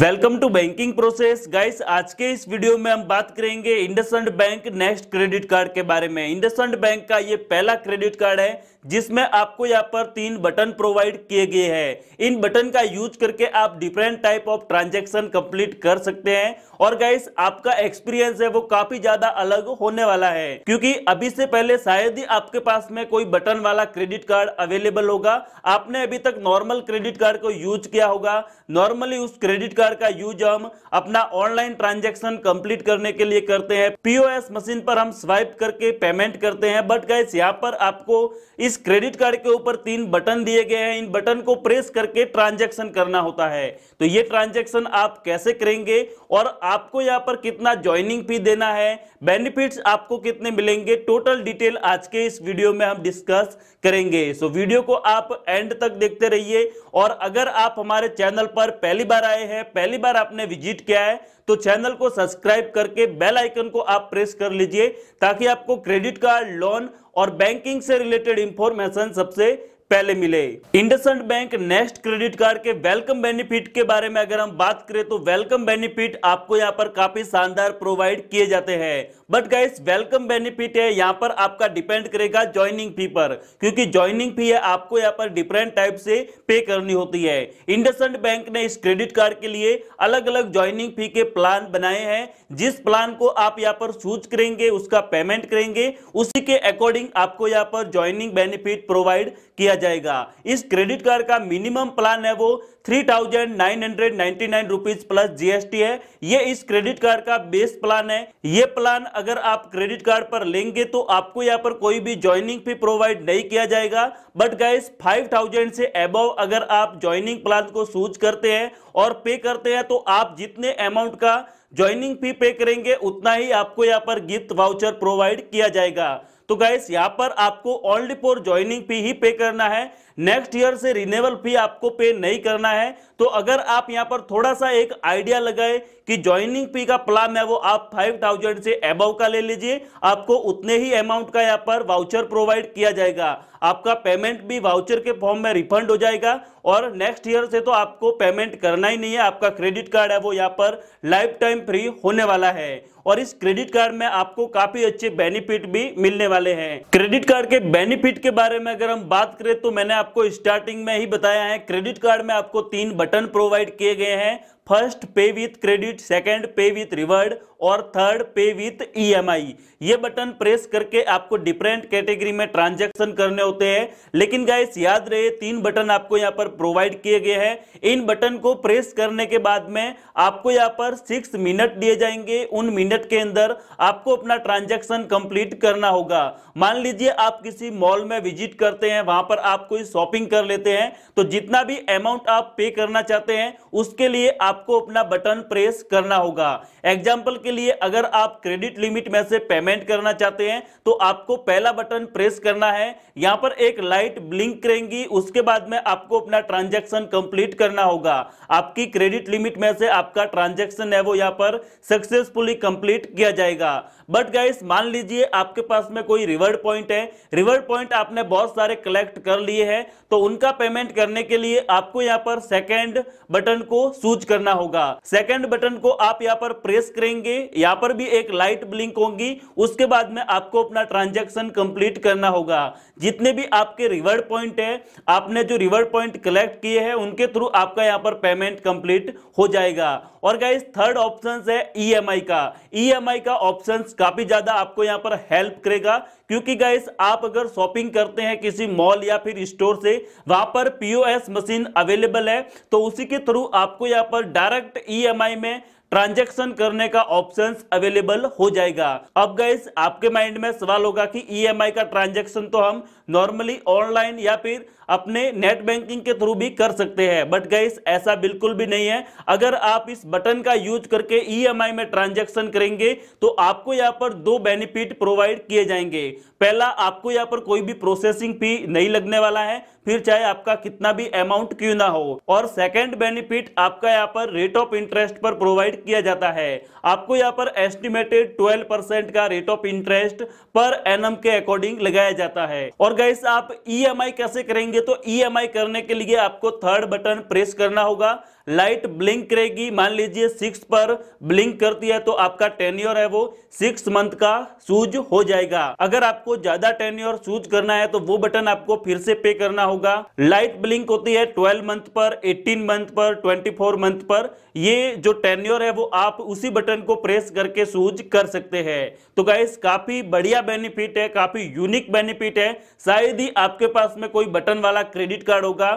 Welcome to banking process guys आज के इस वीडियो में हम बात करेंगे IndusInd bank next credit card के बारे में इंडसंड बैंक का ये पहला क्रेडिट कार्ड है जिसमें आपको यहाँ पर तीन बटन प्रोवाइड किए गए हैं इन बटन का यूज करके आप different type of transaction complete कर सकते हैं और गाइस आपका एक्सपीरियंस है वो काफी ज्यादा अलग होने वाला है क्योंकि अभी से पहले शायद ही आपके पास में कोई बटन वाला क्रेडिट कार्ड अवेलेबल होगा आपने अभी तक नॉर्मल क्रेडिट कार्ड को यूज किया होगा नॉर्मली उस क्रेडिट कार्ड का यूज हम अपना ऑनलाइन ट्रांजेक्शन कंप्लीट करने के लिए करते हैं पीओएस मशीन पर हम स्वाइप करके पेमेंट करते हैं बट गाइस यहाँ पर आपको इस इस क्रेडिट कार्ड के ऊपर तीन बटन दिए गए हैं इन बटन को प्रेस करके ट्रांजैक्शन करना होता है तो ये ट्रांजैक्शन आप कैसे करेंगे और आपको यहाँ पर कितना ज्वाइनिंग फी देना है बेनिफिट्स आपको कितने मिलेंगे टोटल डिटेल आज के इस वीडियो में हम डिस्कस करेंगे सो वीडियो को आप एंड तक देखते रहिए और अगर आप हमारे चैनल पर पहली बार आए हैं पहली बार आपने विजिट किया है तो चैनल को सब्सक्राइब करके बेल आइकन को आप प्रेस कर लीजिए ताकि आपको क्रेडिट कार्ड लोन और बैंकिंग से रिलेटेड इंफॉर्मेशन सबसे पहले मिले IndusInd bank next credit card के वेलकम बेनिफिट के बारे में अगर हम बात करें तो वेलकम बेनिफिट आपको यहाँ पर काफी शानदार प्रोवाइड किए जाते हैं बट गाइस वेलकम बेनिफिट है यहाँ पर आपका डिपेंड करेगा ज्वाइनिंग फी पर क्योंकि ज्वाइनिंग फी है आपको यहाँ पर डिफरेंट टाइप से पे करनी होती है इंडसेंड बैंक ने इस क्रेडिट कार्ड के लिए अलग अलग ज्वाइनिंग फी के प्लान बनाए हैं जिस प्लान को आप यहाँ पर चूज करेंगे उसका पेमेंट करेंगे उसी के अकॉर्डिंग आपको यहाँ पर ज्वाइनिंग बेनिफिट प्रोवाइड किया जाएगा इस क्रेडिट कार्ड का मिनिमम प्लान है वो three thousand nine hundred ninety nine rupees plus GST है ये इस क्रेडिट कार्ड का बेस प्लान है ये प्लान अगर आप क्रेडिट कार्ड पर लेंगे तो आपको यहाँ पर कोई भी ज्वाइनिंग फी प्रोवाइड नहीं किया जाएगा बट गाइस फाइव थाउजेंड से अबव अगर आप ज्वाइनिंग प्लान को सूज करते हैं और पे करते हैं तो आप जितने अमाउंट का ज्वाइनिंग फी पे करेंगे उतना ही आपको यहाँ पर गिफ्ट वाउचर प्रोवाइड किया जाएगा तो गैस यहां पर आपको ओनली फॉर ज्वाइनिंग फी ही पे करना है नेक्स्ट ईयर से रिन्यूअल फी आपको पे नहीं करना है तो अगर आप यहां पर थोड़ा सा एक आइडिया लगाए कि ज्वाइनिंग फी का प्लान है वो आप 5000 से एबव का ले लीजिए आपको उतने ही अमाउंट का यहां पर वाउचर प्रोवाइड किया जाएगा आपका पेमेंट भी वाउचर के फॉर्म में रिफंड हो जाएगा और नेक्स्ट ईयर से तो आपको पेमेंट करना ही नहीं है आपका क्रेडिट कार्ड है वो यहाँ पर लाइफ टाइम फ्री होने वाला है और इस क्रेडिट कार्ड में आपको काफी अच्छे बेनिफिट भी मिलने वाले हैं क्रेडिट कार्ड के बेनिफिट के बारे में अगर हम बात करें तो मैंने आपको स्टार्टिंग में ही बताया है क्रेडिट कार्ड में आपको तीन बटन बटन प्रोवाइड किए गए हैं first pay with credit second pay with reward और third pay with EMI e ये बटन प्रेस करके आपको डिफरेंट कैटेगरी में ट्रांजैक्शन करने होते हैं लेकिन गाइस याद रहे तीन बटन आपको यहाँ पर प्रोवाइड किए गए हैं इन बटन को प्रेस करने के बाद में आपको यहाँ पर सिक्स मिनट दिए जाएंगे उन मिनट के अंदर आपको अपना ट्रांजेक्शन कंप्लीट करना होगा मान लीजिए आप किसी मॉल में विजिट करते हैं वहां पर आप कोई शॉपिंग कर लेते हैं तो जितना भी अमाउंट आप पे करना चाहते हैं उसके लिए आप आपको अपना बटन प्रेस करना होगा एग्जाम्पल के लिए अगर आप क्रेडिट लिमिट में से पेमेंट करना चाहते हैं तो आपको पहला बटन प्रेस करना है यहां पर एक लाइट ब्लिंक करेंगी उसके बाद में आपको अपना ट्रांजेक्शन कंप्लीट करना होगा आपकी क्रेडिट लिमिट में से आपका ट्रांजेक्शन है वो यहां पर सक्सेसफुली कंप्लीट किया जाएगा बट गाइस मान लीजिए आपके पास में कोई रिवर्ड पॉइंट है रिवर्ड पॉइंट आपने बहुत सारे कलेक्ट कर लिए हैं तो उनका पेमेंट करने के लिए आपको यहां पर सेकेंड बटन को सूच करना करना होगा सेकंड बटन को आप यहाँ पर प्रेस करेंगे यहाँ पर भी एक लाइट ब्लिंक होगी उसके बाद में आपको अपना ट्रांजेक्शन कंप्लीट करना होगा जितने भी आपके रिवर्ड पॉइंट है आपने जो रिवर्ड पॉइंट कलेक्ट किए हैं उनके थ्रू आपका यहाँ पर पेमेंट कंप्लीट हो जाएगा और क्या थर्ड ऑप्शन है ई e का ई e का ऑप्शन काफी ज्यादा आपको यहाँ पर हेल्प करेगा क्योंकि गाइस आप अगर शॉपिंग करते हैं किसी मॉल या फिर स्टोर से वहां पर पीओएस मशीन अवेलेबल है तो उसी के थ्रू आपको यहाँ पर डायरेक्ट ईएमआई e में ट्रांजेक्शन करने का ऑप्शंस अवेलेबल हो जाएगा अब गाइस आपके माइंड में सवाल होगा कि ईएमआई e का ट्रांजेक्शन तो हम नॉर्मली ऑनलाइन या फिर अपने नेट बैंकिंग के थ्रू भी कर सकते हैं बट गाइस ऐसा बिल्कुल भी नहीं है अगर आप इस बटन का यूज करके ईएमआई e में ट्रांजैक्शन करेंगे तो आपको यहाँ पर दो बेनिफिट प्रोवाइड किए जाएंगे पहला आपको यहाँ पर कोई भी प्रोसेसिंग फी नहीं लगने वाला है फिर चाहे आपका कितना भी अमाउंट क्यों ना हो और सेकेंड बेनिफिट आपका यहाँ पर रेट ऑफ इंटरेस्ट पर प्रोवाइड किया जाता है आपको यहाँ पर एस्टिमेटेड ट्वेल्व का रेट ऑफ इंटरेस्ट पर एन के अकॉर्डिंग लगाया जाता है और गाइस आप ईएमआई e कैसे करेंगे तो ईएमआई e करने के लिए आपको थर्ड बटन प्रेस करना होगा लाइट ब्लिंक करेगी मान लीजिए सिक्स पर ब्लिंक करती है तो आपका टेन्योर है वो सिक्स मंथ का सूज हो जाएगा अगर आपको ज्यादा टेन्योर सूज करना है तो वो बटन आपको फिर से पे करना होगा लाइट ब्लिंक होती है ट्वेल्व मंथ पर एटीन मंथ पर ट्वेंटी फोर मंथ पर ये जो टेन्योर है वो आप उसी बटन को प्रेस करके सूज कर सकते हैं तो गाइस काफी बढ़िया बेनिफिट है काफी यूनिक बेनिफिट है शायद ही आपके पास में कोई बटन वाला क्रेडिट कार्ड होगा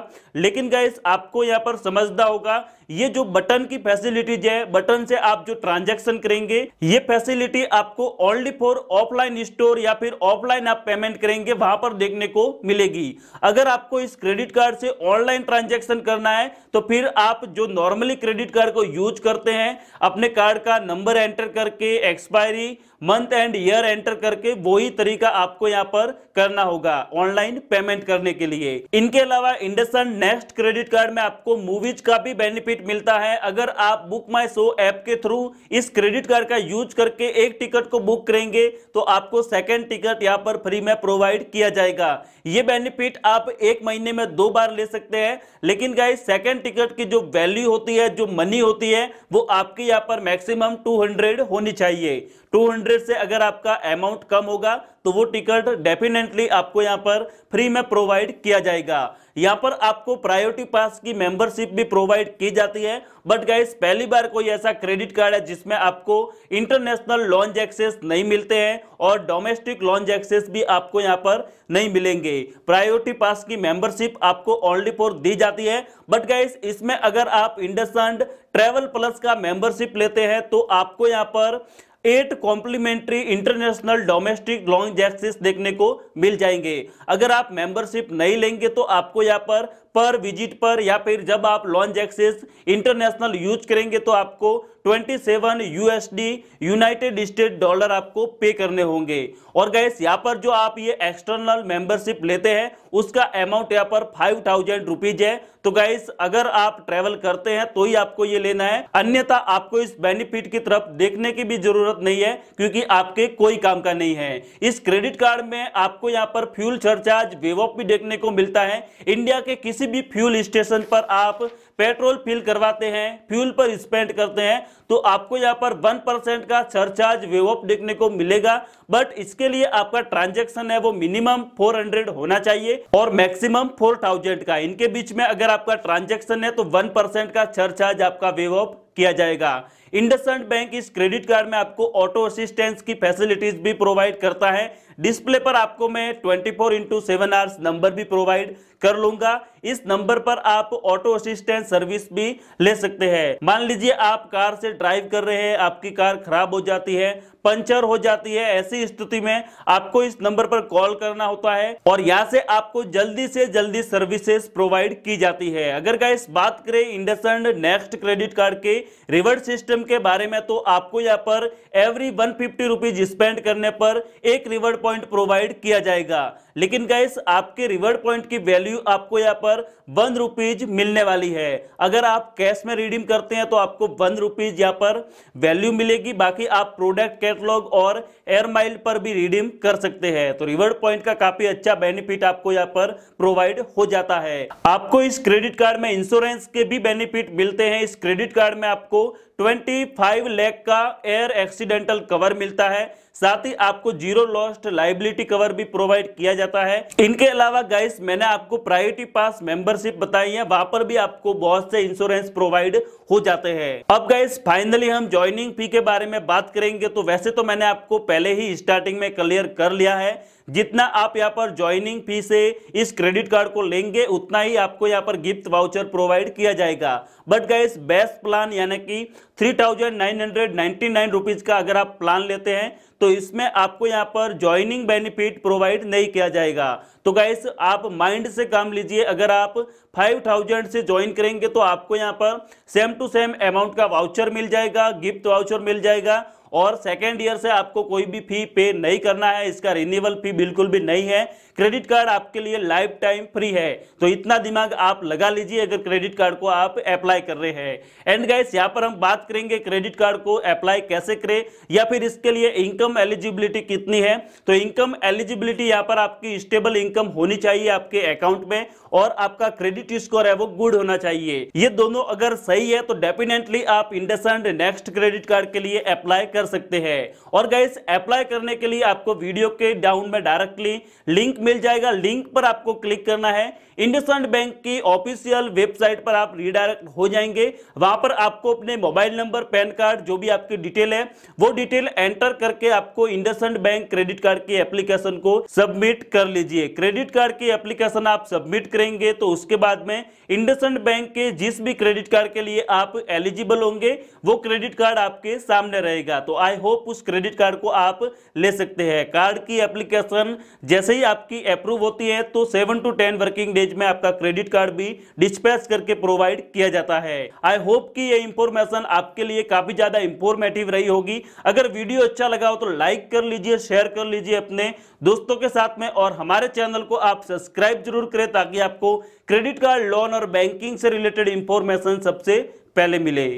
लेकिन गाइस आपको यहाँ पर समझना होगा Yeah. ये जो बटन की फैसिलिटीज है बटन से आप जो ट्रांजेक्शन करेंगे ये फैसिलिटी आपको ओनली फॉर ऑफलाइन स्टोर या फिर ऑफलाइन आप पेमेंट करेंगे वहां पर देखने को मिलेगी अगर आपको इस क्रेडिट कार्ड से ऑनलाइन ट्रांजेक्शन करना है तो फिर आप जो नॉर्मली क्रेडिट कार्ड को यूज करते हैं अपने कार्ड का नंबर एंटर करके expiry month and year enter करके वही तरीका आपको यहाँ पर करना होगा ऑनलाइन पेमेंट करने के लिए इनके अलावा इंडसन नेक्स्ट क्रेडिट कार्ड में आपको मूवीज का भी बेनिफिट बेनिफिट मिलता है अगर आप बुक माई शो ऐप के थ्रू इस क्रेडिट कार्ड का यूज करके एक टिकट को बुक करेंगे तो आपको सेकेंड टिकट यहाँ पर फ्री में प्रोवाइड किया जाएगा ये बेनिफिट आप एक महीने में दो बार ले सकते हैं लेकिन गाइज सेकेंड टिकट की जो वैल्यू होती है जो मनी होती है वो आपके यहाँ पर मैक्सिमम 200 होनी चाहिए 200 से अगर आपका अमाउंट कम होगा तो वो टिकट डेफिनेटली आपको यहाँ पर फ्री में प्रोवाइड किया जाएगा यहां पर आपको प्रायोरिटी पास की मेंबरशिप भी प्रोवाइड की जाती है बट गाइस पहली बार कोई ऐसा क्रेडिट कार्ड है जिसमें आपको इंटरनेशनल लॉन्ज एक्सेस नहीं मिलते हैं और डोमेस्टिक लॉन्ज एक्सेस भी आपको यहां पर नहीं मिलेंगे प्रायोरिटी पास की मेंबरशिप आपको ओनली फॉर दी जाती है बट गाइस इसमें अगर आप इंडस ट्रेवल प्लस का मेंबरशिप लेते हैं तो आपको यहां पर eight complimentary international domestic lounge access देखने को मिल जाएंगे अगर आप मेंबरशिप नहीं लेंगे तो आपको यहाँ पर पर विजिट पर या फिर जब आप लॉन्च एक्सेस इंटरनेशनल यूज करेंगे तो आपको 27 यूएसडी यूनाइटेड स्टेट डॉलर आपको पे करने होंगे और गैस यहाँ पर जो आप ये एक्सटर्नल मेंबरशिप लेते हैं उसका अमाउंट यहाँ पर फाइव थाउजेंड रुपीज है तो गैस अगर आप ट्रेवल करते हैं तो ही आपको ये लेना है अन्यथा आपको इस बेनिफिट की तरफ देखने की भी जरूरत नहीं है क्योंकि आपके कोई काम का नहीं है इस क्रेडिट कार्ड में आपको यहाँ पर फ्यूल सरचार्ज वेव ऑफ भी देखने को मिलता है इंडिया के किसी किसी भी फ्यूल स्टेशन पर आप पेट्रोल फिल करवाते हैं फ्यूल पर स्पेंड करते हैं तो आपको यहाँ पर वन परसेंट का सरचार्ज वेव ऑफ देखने को मिलेगा बट इसके लिए आपका ट्रांजेक्शन है वो मिनिमम 400 होना चाहिए और मैक्सिमम 4000 का इनके बीच में अगर आपका ट्रांजेक्शन है तो 1% का सरचार्ज आपका वेव ऑफ किया जाएगा इंडसेंट बैंक इस क्रेडिट कार्ड में आपको ऑटो असिस्टेंस की फैसिलिटीज भी प्रोवाइड करता है डिस्प्ले पर आपको मैं 24 four into seven hours number भी प्रोवाइड कर लूंगा इस नंबर पर आप ऑटो असिस्टेंस सर्विस भी ले सकते हैं मान लीजिए आप कार से ड्राइव कर रहे हैं आपकी कार खराब हो जाती है पंचर हो जाती है ऐसी स्थिति में आपको इस नंबर पर कॉल करना होता है और यहाँ से आपको जल्दी से जल्दी सर्विसेज प्रोवाइड की जाती है अगर गाइस बात करें इंडसंड नेक्स्ट क्रेडिट कार्ड के रिवर्ट सिस्टम के बारे में तो आपको यहाँ पर एवरी वन फिफ्टी स्पेंड करने पर एक रिवर्ट पॉइंट प्रोवाइड किया जाएगा लेकिन गाइस आपके रिवर्ट पॉइंट की वैल्यू आपको यहाँ पर वन रुपीज मिलने वाली है अगर आप कैश में रिडीम करते हैं तो आपको वन रुपीज यहाँ पर वैल्यू मिलेगी बाकी आप प्रोडक्ट कैटलॉग और एयर माइल पर भी रिडीम कर सकते हैं तो रिवर्ड पॉइंट का काफी अच्छा बेनिफिट आपको यहाँ पर प्रोवाइड हो जाता है आपको इस क्रेडिट कार्ड में इंश्योरेंस के भी बेनिफिट मिलते हैं इस क्रेडिट कार्ड में आपको 25 लाख का एयर एक्सीडेंटल कवर मिलता है साथ ही आपको जीरो लॉस्ट लाइबिलिटी कवर भी प्रोवाइड किया जाता है इनके अलावा गाइस मैंने आपको प्रायोरिटी पास मेंबरशिप बताई है वहां पर भी आपको बहुत से इंश्योरेंस प्रोवाइड हो जाते हैं अब गाइस फाइनली हम ज्वाइनिंग फी के बारे में बात करेंगे तो वैसे तो मैंने आपको पहले ही स्टार्टिंग में क्लियर कर लिया है जितना आप यहाँ पर ज्वाइनिंग फी से इस क्रेडिट कार्ड को लेंगे उतना ही आपको यहाँ पर गिफ्ट वाउचर प्रोवाइड किया जाएगा बट गाइस बेस्ट प्लान यानी कि three thousand nine hundred ninety nine rupees का अगर आप प्लान लेते हैं तो इसमें आपको यहाँ पर ज्वाइनिंग बेनिफिट प्रोवाइड नहीं किया जाएगा तो गाइस आप माइंड से काम लीजिए अगर आप 5000 से ज्वाइन करेंगे तो आपको यहाँ पर सेम टू सेम अमाउंट का वाउचर मिल जाएगा गिफ्ट वाउचर मिल जाएगा और सेकेंड ईयर से आपको कोई भी फी पे नहीं करना है इसका रिन्यूअल फी बिल्कुल भी नहीं है क्रेडिट कार्ड आपके लिए लाइफ टाइम फ्री है तो इतना दिमाग आप लगा लीजिए अगर क्रेडिट कार्ड को आप अप्लाई कर रहे हैं एंड गाइस यहाँ पर हम बात करेंगे क्रेडिट कार्ड को अप्लाई कैसे करें या फिर इसके लिए इनकम एलिजिबिलिटी कितनी है तो इनकम एलिजिबिलिटी यहाँ पर आपकी स्टेबल इनकम होनी चाहिए आपके अकाउंट में और आपका क्रेडिट स्कोर है वो गुड होना चाहिए ये दोनों अगर सही है तो डेफिनेटली आप इंडसेंड नेक्स्ट क्रेडिट कार्ड के लिए अप्लाई कर सकते हैं और गाइस अप्लाई करने के लिए आपको वीडियो के डाउन में डायरेक्टली लिंक मिल जाएगा लिंक पर आपको क्लिक करना है इंडसइंड बैंक की ऑफिशियल वेबसाइट पर आप रिडायरेक्ट हो जाएंगे वहां पर आपको अपने मोबाइल नंबर पैन कार्ड जो भी आपकी डिटेल है वो डिटेल एंटर करके आपको इंडसइंड बैंक क्रेडिट कार्ड की एप्लीकेशन को सबमिट कर लीजिए क्रेडिट कार्ड की एप्लीकेशन आप सबमिट करेंगे तो उसके बाद में इंडसइंड बैंक के जिस भी क्रेडिट कार्ड के लिए आप एलिजिबल होंगे वो क्रेडिट कार्ड आपके सामने रहेगा तो आई होप उस क्रेडिट कार्ड को आप ले सकते हैं कार्ड की एप्लीकेशन जैसे ही आपकी आपकी अप्रूव होती है तो seven to ten working days में आपका क्रेडिट कार्ड भी डिस्पैच करके प्रोवाइड किया जाता है आई होप कि ये इंफॉर्मेशन आपके लिए काफी ज्यादा इंफॉर्मेटिव रही होगी अगर वीडियो अच्छा लगा हो तो लाइक कर लीजिए शेयर कर लीजिए अपने दोस्तों के साथ में और हमारे चैनल को आप सब्सक्राइब जरूर करें ताकि आपको क्रेडिट कार्ड लोन और बैंकिंग से रिलेटेड इंफॉर्मेशन सबसे पहले मिले